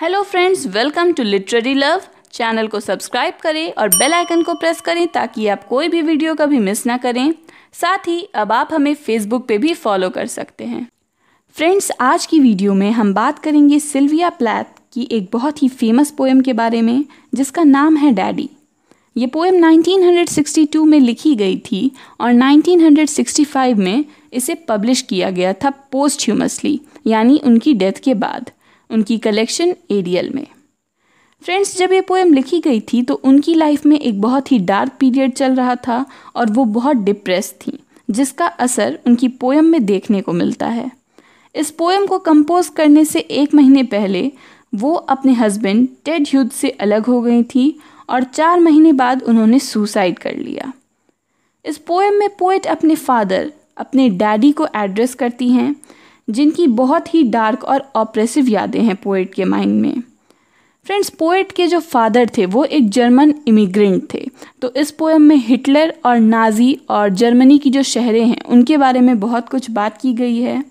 Hello friends welcome to literary love channel को subscribe करें और बेल आइकन को प्रेस करें ताकि आप कोई भी वीडियो कभी मिस ना करें साथ ही अब आप हमें फेसबुक पे भी फॉलो कर सकते हैं फ्रेंड्स आज की वीडियो में हम बात करेंगे सिल्विया प्लैथ की एक बहुत ही फेमस पोएम के बारे में जिसका नाम है डैडी ये पोएम 1962 में लिखी गई थी और 1965 में इसे पब्लिश किया गया था पोस्ट ह्यूमसली यानी उनकी डेथ के बाद उनकी कलेक्शन एरियल में फ्रेंड्स जब ये पोएम लिखी गई थी तो उनकी लाइफ में एक बहुत ही डार्क पीरियड चल रहा था और वो बहुत डिप्रेस थी जिसका असर उनकी पोएम में देखने को मिलता है इस पोएम को कंपोज करने से एक महीने पहले वो अपने हस्बैंड टेड ह्यूज से अलग हो गई थी और चार महीने बाद उन्होंने सुसाइड कर लिया इस पोएम में पोइट अपने फादर अपने डैडी को एड्रेस करती हैं जिनकी बहुत ही डार्क और ऑप्रेसिव यादें हैं पोएट के माइंड में फ्रेंड्स पोएट के जो फादर थे वो एक जर्मन इमिग्रेंट थे तो इस पोएम में हिटलर और नाजी और जर्मनी की जो शहरें हैं उनके बारे में बहुत कुछ बात की गई है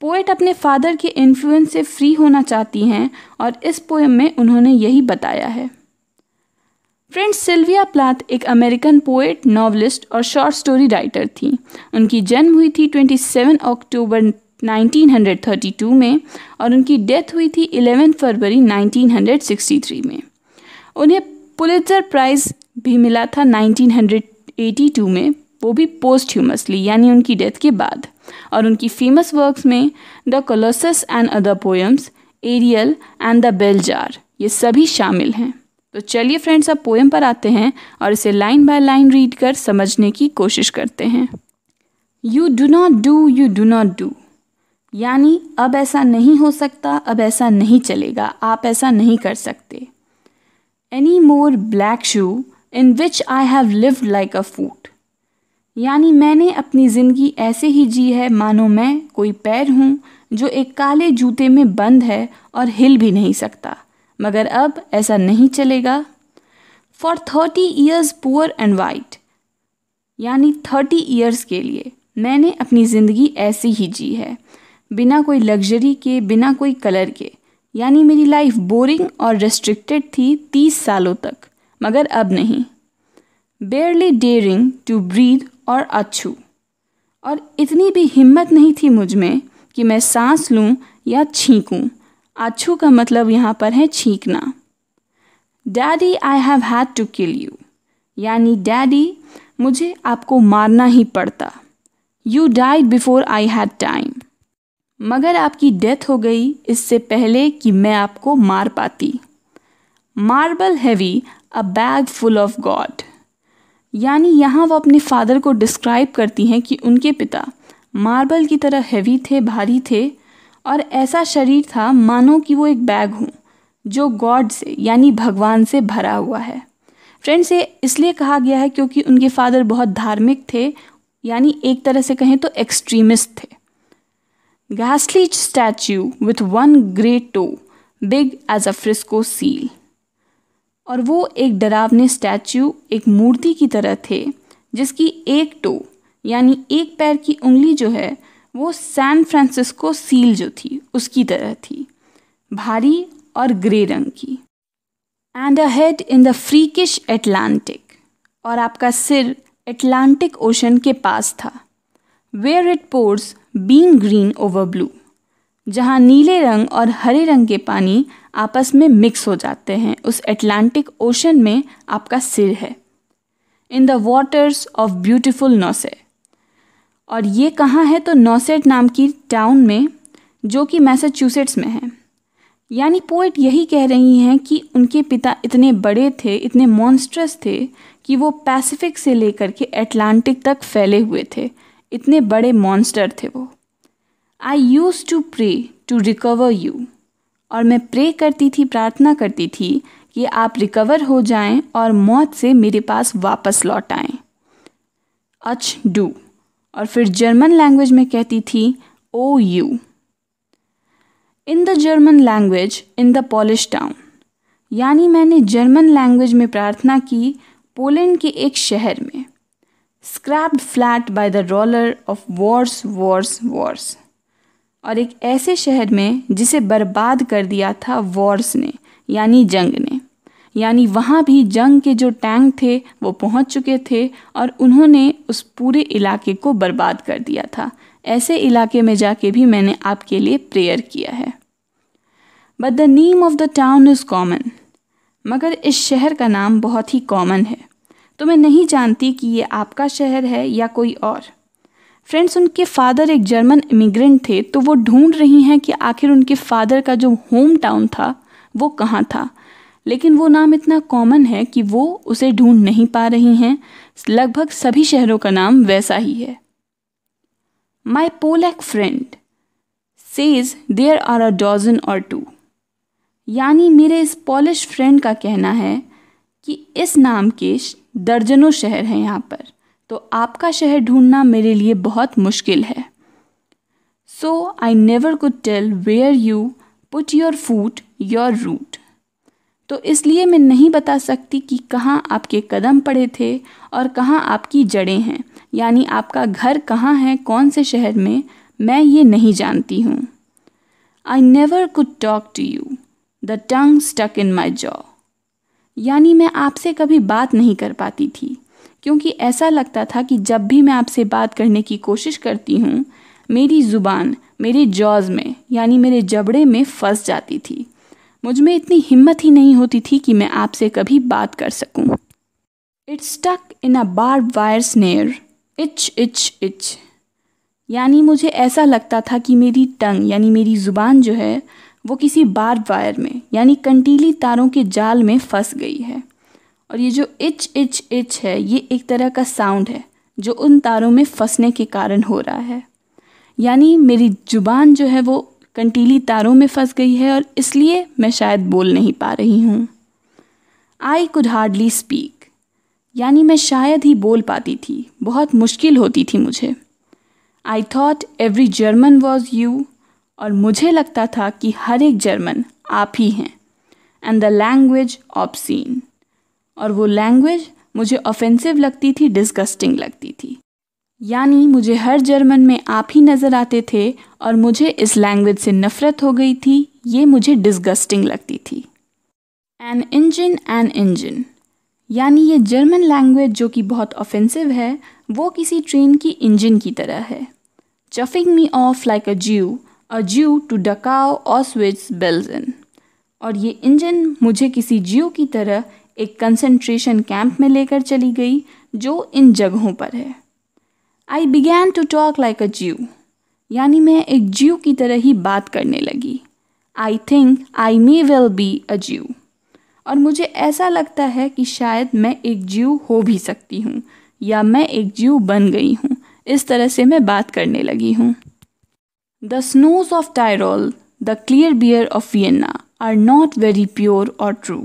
पोएट अपने फादर के इन्फ्लुएंस से फ्री होना चाहती हैं और इस पोएम में उन्होंने यही बताया है फ्रेंड्स सिल्विया प्लाथ एक अमेरिकन पोएट नॉवलिस्ट और शॉर्ट स्टोरी राइटर थी उनकी जन्म हुई थी 27 अक्टूबर 1932 में और उनकी डेथ हुई थी 11 फरवरी 1963 में उन्हें पुलित्जर प्राइज़ भी मिला था 1982 में वो भी पोस्ट ह्यूमसली यानी उनकी डेथ के बाद और उनकी फेमस वर्क्स में the Colossus and other poems Ariel and the Bell Jar ये सभी शामिल हैं तो चलिए फ्रेंड्स अब पोएम पर आते हैं और इसे लाइन बाय लाइन रीड कर समझने की कोशिश करते हैं you do not do you do not do यानी अब ऐसा नहीं हो सकता अब ऐसा नहीं चलेगा आप ऐसा नहीं कर सकते any more black shoe in which I have lived like a foot यानी मैंने अपनी ज़िंदगी ऐसे ही जी है मानो मैं कोई पैर हूँ जो एक काले जूते में बंद है और हिल भी नहीं सकता मगर अब ऐसा नहीं चलेगा for thirty years poor and white यानी थर्टी ईयर्स के लिए मैंने अपनी ज़िंदगी ऐसे ही जी है बिना कोई लग्जरी के बिना कोई कलर के यानी मेरी लाइफ बोरिंग और रेस्ट्रिक्टेड थी तीस सालों तक मगर अब नहीं बेयरली डेयरिंग टू ब्रीद और अच्छू और इतनी भी हिम्मत नहीं थी मुझ में कि मैं सांस लूं या छींकूं अच्छू का मतलब यहाँ पर है छींकना daddy I have had to kill you यानी डैडी मुझे आपको मारना ही पड़ता you died before I had time मगर आपकी डेथ हो गई इससे पहले कि मैं आपको मार पाती marble heavy a bag full of God यानी यहाँ वो अपने फादर को डिस्क्राइब करती हैं कि उनके पिता मार्बल की तरह हैवी थे भारी थे और ऐसा शरीर था मानो कि वो एक बैग हूँ जो गॉड से यानी भगवान से भरा हुआ है फ्रेंड्स ये इसलिए कहा गया है क्योंकि उनके फादर बहुत धार्मिक थे यानी एक तरह से कहें तो एक्सट्रीमिस्ट थे Ghastly statue with one great toe, big as a frisco seal. और वो एक डरावने स्टैचू एक मूर्ति की तरह थे जिसकी एक टो यानी एक पैर की उंगली जो है वो सैन फ्रांसिस्को सील जो थी उसकी तरह थी भारी और ग्रे रंग की and a head in the freakish Atlantic और आपका सिर एटलांटिक ओशन के पास था where it pours being green over blue जहाँ नीले रंग और हरे रंग के पानी आपस में मिक्स हो जाते हैं उस एटलांटिक ओशन में आपका सिर है in the waters off beautiful Nauset और ये कहाँ है तो नौसेट नाम की टाउन में जो कि मैसाचुसेट्स में है यानी पोइट यही कह रही हैं कि उनके पिता इतने बड़े थे इतने मॉन्स्ट्रस थे कि वो पैसिफिक से लेकर के एटलांटिक तक फैले हुए थे इतने बड़े मॉन्स्टर थे वो I used to pray to recover you और मैं प्रे करती थी प्रार्थना करती थी कि आप रिकवर हो जाएं और मौत से मेरे पास वापस लौट आए अच डू और फिर जर्मन लैंग्वेज में कहती थी oh you in the German language in the Polish town यानी मैंने जर्मन लैंग्वेज में प्रार्थना की पोलैंड के एक शहर में scraped flat by the roller of wars wars wars और एक ऐसे शहर में जिसे बर्बाद कर दिया था वॉर्स ने यानी जंग ने यानी वहाँ भी जंग के जो टैंक थे वो पहुँच चुके थे और उन्होंने उस पूरे इलाके को बर्बाद कर दिया था ऐसे इलाके में जाके भी मैंने आपके लिए प्रेयर किया है but the name of the town is common मगर इस शहर का नाम बहुत ही कॉमन है तो मैं नहीं जानती कि ये आपका शहर है या कोई और फ्रेंड्स उनके फादर एक जर्मन इमिग्रेंट थे तो वो ढूंढ रही हैं कि आखिर उनके फादर का जो होम टाउन था वो कहाँ था लेकिन वो नाम इतना कॉमन है कि वो उसे ढूंढ नहीं पा रही हैं लगभग सभी शहरों का नाम वैसा ही है my Polack friend says there are a dozen or two यानी मेरे इस पॉलिश फ्रेंड का कहना है कि इस नाम के दर्जनों शहर हैं यहाँ पर तो आपका शहर ढूंढना मेरे लिए बहुत मुश्किल है so I never could tell where you put your foot your root तो इसलिए मैं नहीं बता सकती कि कहाँ आपके कदम पड़े थे और कहाँ आपकी जड़ें हैं यानी आपका घर कहाँ है कौन से शहर में मैं ये नहीं जानती हूँ I never could talk to you the tongue stuck in my jaw यानी मैं आपसे कभी बात नहीं कर पाती थी क्योंकि ऐसा लगता था कि जब भी मैं आपसे बात करने की कोशिश करती हूँ मेरी ज़ुबान मेरे जॉज में यानी मेरे जबड़े में फंस जाती थी मुझ में इतनी हिम्मत ही नहीं होती थी कि मैं आपसे कभी बात कर सकूँ it stuck in a barb wire snare ich ich ich यानी मुझे ऐसा लगता था कि मेरी टंग यानी मेरी ज़ुबान जो है वो किसी बार वायर में यानी कंटीली तारों के जाल में फंस गई है और ये जो इच इच इच है ये एक तरह का साउंड है जो उन तारों में फंसने के कारण हो रहा है यानी मेरी जुबान जो है वो कंटीली तारों में फंस गई है और इसलिए मैं शायद बोल नहीं पा रही हूँ आई कुड हार्डली स्पीक यानी मैं शायद ही बोल पाती थी बहुत मुश्किल होती थी मुझे I thought every German was you और मुझे लगता था कि हर एक जर्मन आप ही हैं एंड द लैंग्वेज ऑप्सीन और वो लैंग्वेज मुझे ऑफेंसिव लगती थी डिस्गस्टिंग लगती थी यानी मुझे हर जर्मन में आप ही नज़र आते थे और मुझे इस लैंग्वेज से नफ़रत हो गई थी ये मुझे डिस्गस्टिंग लगती थी एन इंजन एन इंजन यानी ये जर्मन लैंग्वेज जो कि बहुत ऑफेंसिव है वो किसी ट्रेन की इंजन की तरह है चफिंग मी ऑफ लाइक अ ज्यू अ ज्यू टू डकाओ ऑसविट्स बेल्जन और ये इंजन मुझे किसी जियो की तरह एक कंसंट्रेशन कैंप में लेकर चली गई जो इन जगहों पर है I began to talk like a Jew यानी मैं एक जियो की तरह ही बात करने लगी I think I may well be a Jew और मुझे ऐसा लगता है कि शायद मैं एक जीव हो भी सकती हूँ या मैं एक जीव बन गई हूँ इस तरह से मैं बात करने लगी हूँ The snows of Tyrol, the clear beer of Vienna, are not very pure or true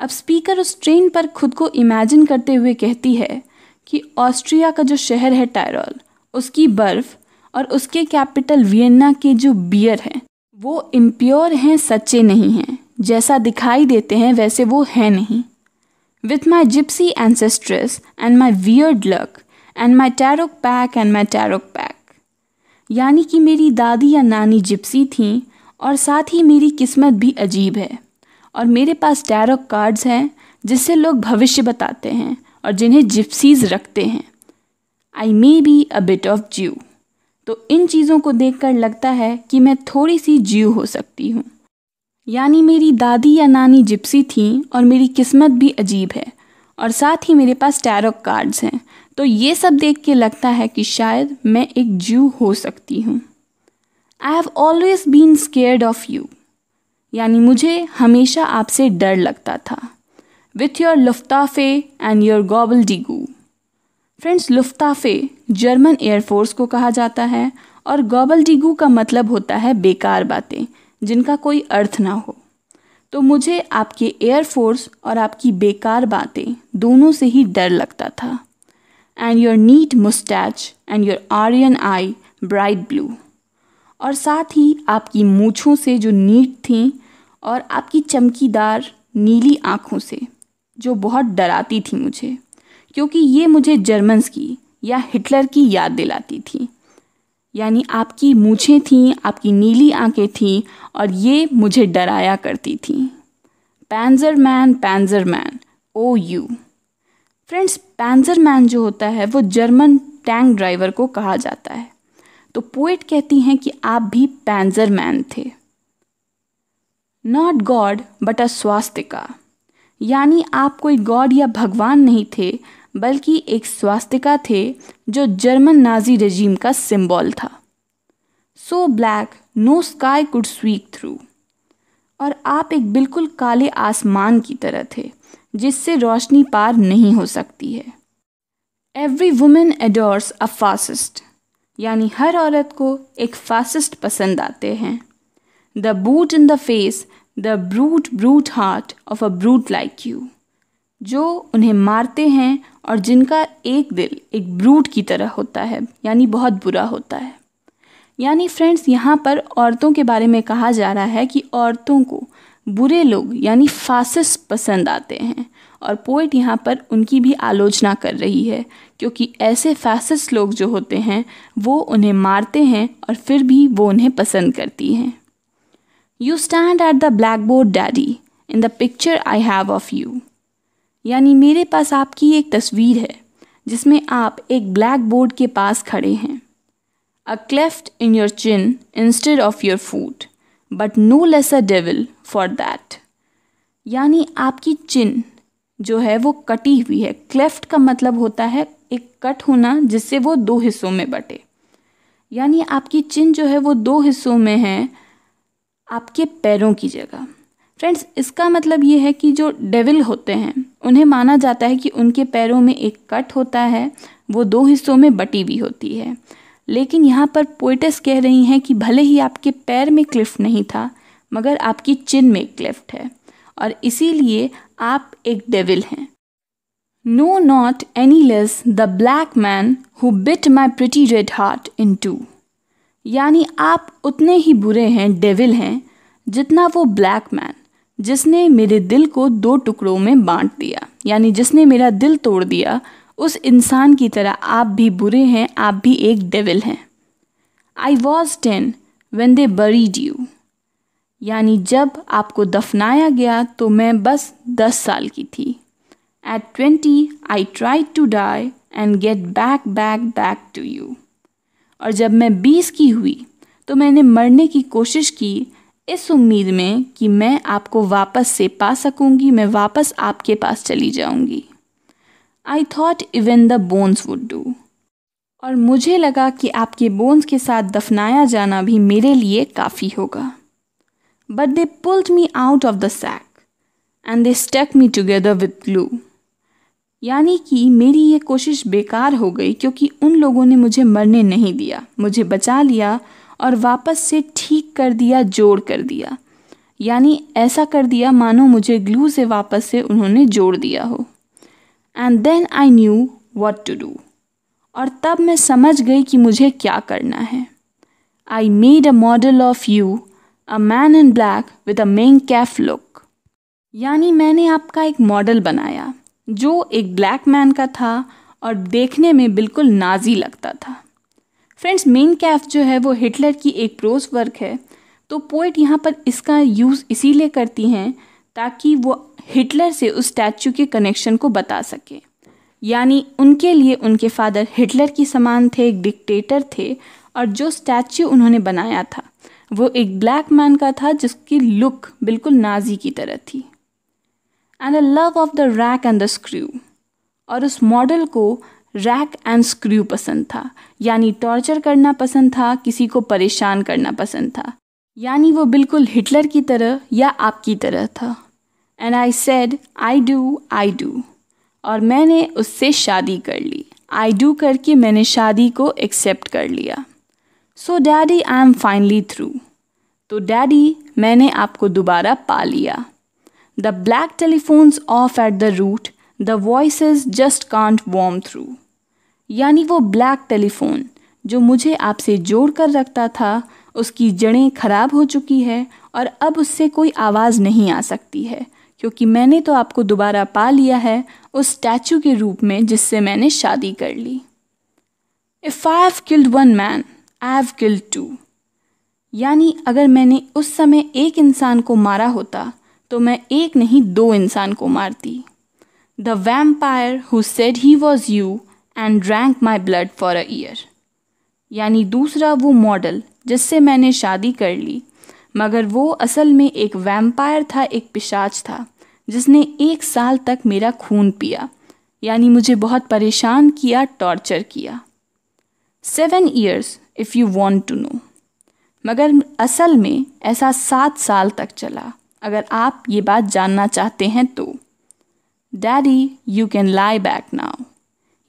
अब स्पीकर उस ट्रेन पर खुद को इमेजिन करते हुए कहती है कि ऑस्ट्रिया का जो शहर है टायरोल उसकी बर्फ़ और उसके कैपिटल वियना के जो बियर हैं वो इम्प्योर हैं सच्चे नहीं हैं जैसा दिखाई देते हैं वैसे वो हैं नहीं with my gypsy ancestress and my weird luck and my taroc pack and my taroc pack यानी कि मेरी दादी या नानी जिप्सी थीं और साथ ही मेरी किस्मत भी अजीब है और मेरे पास टैरो कार्ड्स हैं जिससे लोग भविष्य बताते हैं और जिन्हें जिप्सीज रखते हैं I may be a bit of Jew तो इन चीज़ों को देखकर लगता है कि मैं थोड़ी सी ज्यू हो सकती हूँ यानी मेरी दादी या नानी जिप्सी थीं और मेरी किस्मत भी अजीब है और साथ ही मेरे पास टैरो कार्ड्स हैं तो ये सब देख के लगता है कि शायद मैं एक जू हो सकती हूँ I have always been scared of you यानी मुझे हमेशा आपसे डर लगता था with your Luftwaffe and your gobbledygoo friends Luftwaffe German air force को कहा जाता है और गॉबल डिगू का मतलब होता है बेकार बातें जिनका कोई अर्थ ना हो तो मुझे आपके एयरफोर्स और आपकी बेकार बातें दोनों से ही डर लगता था and your neat moustache and your Aryan eye bright blue और साथ ही आपकी मूछों से जो नीट थी और आपकी चमकीदार नीली आँखों से जो बहुत डराती थी मुझे क्योंकि ये मुझे जर्मन्स की या हिटलर की याद दिलाती थी यानी आपकी मूछें थीं आपकी नीली आंखें थीं और ये मुझे डराया करती थीं panzer man panzer man oh you friends panzer man जो होता है वो जर्मन टैंक ड्राइवर को कहा जाता है तो पोएट कहती हैं कि आप भी पैंजर मैन थे not God but a swastika यानी आप कोई गॉड या भगवान नहीं थे बल्कि एक स्वास्तिका थे जो जर्मन नाजी रजीम का सिंबल था so black no sky could squeak through और आप एक बिल्कुल काले आसमान की तरह थे जिससे रोशनी पार नहीं हो सकती है every woman adores a fascist यानी हर औरत को एक फासिस्ट पसंद आते हैं the boot in the face the brute brute heart of a brute like you जो उन्हें मारते हैं और जिनका एक दिल एक ब्रूट की तरह होता है यानी बहुत बुरा होता है यानी फ्रेंड्स यहाँ पर औरतों के बारे में कहा जा रहा है कि औरतों को बुरे लोग यानी फासिस पसंद आते हैं और पोइट यहाँ पर उनकी भी आलोचना कर रही है क्योंकि ऐसे फासिस लोग जो होते हैं वो उन्हें मारते हैं और फिर भी वो उन्हें पसंद करती हैं you stand at the blackboard daddy in the picture I have of you यानी मेरे पास आपकी एक तस्वीर है जिसमें आप एक ब्लैक बोर्ड के पास खड़े हैं a cleft in your chin instead of your foot but no less a devil for that यानी आपकी चिन जो है वो कटी हुई है क्लेफ्ट का मतलब होता है एक कट होना जिससे वो दो हिस्सों में बटे यानी आपकी चिन जो है वो दो हिस्सों में है आपके पैरों की जगह फ्रेंड्स इसका मतलब ये है कि जो डेविल होते हैं उन्हें माना जाता है कि उनके पैरों में एक कट होता है वो दो हिस्सों में बटी हुई होती है लेकिन यहाँ पर पोइटस कह रही हैं कि भले ही आपके पैर में क्लिफ्ट नहीं था मगर आपकी चिन में क्लिफ्ट है और इसीलिए आप एक डेविल हैं no not any less the black man who bit my pretty red heart in two यानी आप उतने ही बुरे हैं डेविल हैं जितना वो ब्लैक मैन जिसने मेरे दिल को दो टुकड़ों में बांट दिया यानी जिसने मेरा दिल तोड़ दिया उस इंसान की तरह आप भी बुरे हैं आप भी एक डेविल हैं I was ten when they buried you यानी जब आपको दफनाया गया तो मैं बस दस साल की थी at twenty I try to die and get back back back to you और जब मैं बीस की हुई तो मैंने मरने की कोशिश की इस उम्मीद में कि मैं आपको वापस से पा सकूंगी मैं वापस आपके पास चली जाऊंगी I thought even the bones would do और मुझे लगा कि आपके बोन्स के साथ दफनाया जाना भी मेरे लिए काफ़ी होगा but they pulled me out of the sack and they stuck me together with glue यानी कि मेरी ये कोशिश बेकार हो गई क्योंकि उन लोगों ने मुझे मरने नहीं दिया मुझे बचा लिया और वापस से ठीक कर दिया जोड़ कर दिया यानी ऐसा कर दिया मानो मुझे ग्लू से वापस से उन्होंने जोड़ दिया हो and then I knew what to do और तब मैं समझ गई कि मुझे क्या करना है I made a model of you a man in black with a Mein Kampf look यानी मैंने आपका एक मॉडल बनाया जो एक ब्लैक मैन का था और देखने में बिल्कुल नाजी लगता था फ्रेंड्स मेन कैफ जो है वो हिटलर की एक प्रोस वर्क है तो पोइट यहाँ पर इसका यूज़ इसीलिए करती हैं ताकि वो हिटलर से उस स्टैचू के कनेक्शन को बता सके यानी उनके लिए उनके फादर हिटलर की समान थे एक डिक्टेटर थे और जो स्टैचू उन्होंने बनाया था वो एक ब्लैक मैन का था जिसकी लुक बिल्कुल नाजी की तरह थी and a love of the rack and the screw और उस मॉडल को रैक एंड स्क्रू पसंद था यानी टॉर्चर करना पसंद था किसी को परेशान करना पसंद था यानी वो बिल्कुल हिटलर की तरह या आपकी तरह था and I said I do I do और मैंने उससे शादी कर ली आई डू करके मैंने शादी को एक्सेप्ट कर लिया so daddy I am finally through तो डैडी मैंने आपको दोबारा पा लिया the black telephones off at the root the voices just can't worm through यानी वो ब्लैक टेलीफोन जो मुझे आपसे जोड़ कर रखता था उसकी जड़ें खराब हो चुकी है और अब उससे कोई आवाज़ नहीं आ सकती है क्योंकि मैंने तो आपको दोबारा पा लिया है उस स्टैचू के रूप में जिससे मैंने शादी कर ली if I have killed one man I have killed two यानी अगर मैंने उस समय एक इंसान को मारा होता तो मैं एक नहीं दो इंसान को मारती the vampire who said he was you and drank my blood for a year यानी दूसरा वो मॉडल जिससे मैंने शादी कर ली मगर वो असल में एक वैम्पायर था एक पिशाच था जिसने एक साल तक मेरा खून पिया यानी मुझे बहुत परेशान किया टॉर्चर किया seven years if you want to know मगर असल में ऐसा सात साल तक चला अगर आप ये बात जानना चाहते हैं तो daddy you can lie back now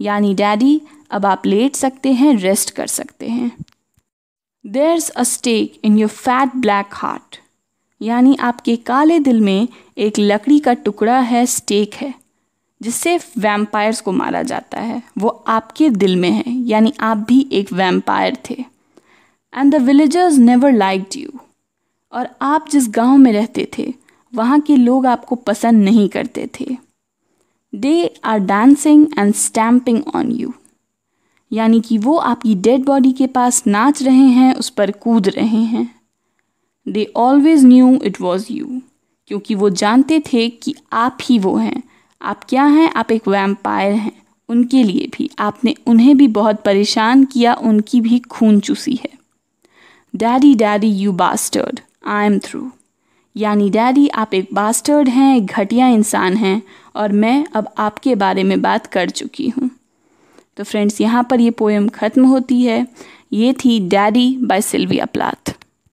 यानी डैडी अब आप लेट सकते हैं रेस्ट कर सकते हैं there's a stake in your fat black heart यानी आपके काले दिल में एक लकड़ी का टुकड़ा है स्टेक है जिससे वैम्पायर्स को मारा जाता है वो आपके दिल में है यानी आप भी एक वैम्पायर थे and the villagers never liked you और आप जिस गांव में रहते थे वहाँ के लोग आपको पसंद नहीं करते थे they are dancing and stamping on you यानी कि वो आपकी डेड बॉडी के पास नाच रहे हैं उस पर कूद रहे हैं they always knew it was you क्योंकि वो जानते थे कि आप ही वो हैं आप क्या हैं आप एक वैम्पायर हैं उनके लिए भी आपने उन्हें भी बहुत परेशान किया उनकी भी खून चूसी है daddy daddy you bastard I am through यानी डैडी आप एक बास्टर्ड हैं एक घटिया इंसान हैं और मैं अब आपके बारे में बात कर चुकी हूँ तो फ्रेंड्स यहाँ पर ये पोएम ख़त्म होती है ये थी डैडी बाय सिल्विया प्लाथ